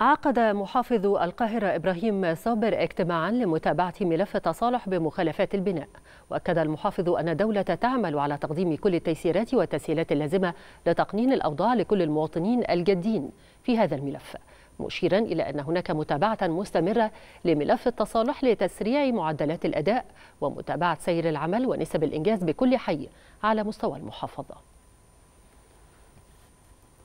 عقد محافظ القاهرة إبراهيم صابر اجتماعا لمتابعة ملف التصالح بمخالفات البناء وأكد المحافظ أن الدولة تعمل على تقديم كل التيسيرات والتسهيلات اللازمة لتقنين الأوضاع لكل المواطنين الجادين في هذا الملف مشيرا إلى أن هناك متابعة مستمرة لملف التصالح لتسريع معدلات الأداء ومتابعة سير العمل ونسب الإنجاز بكل حي على مستوى المحافظة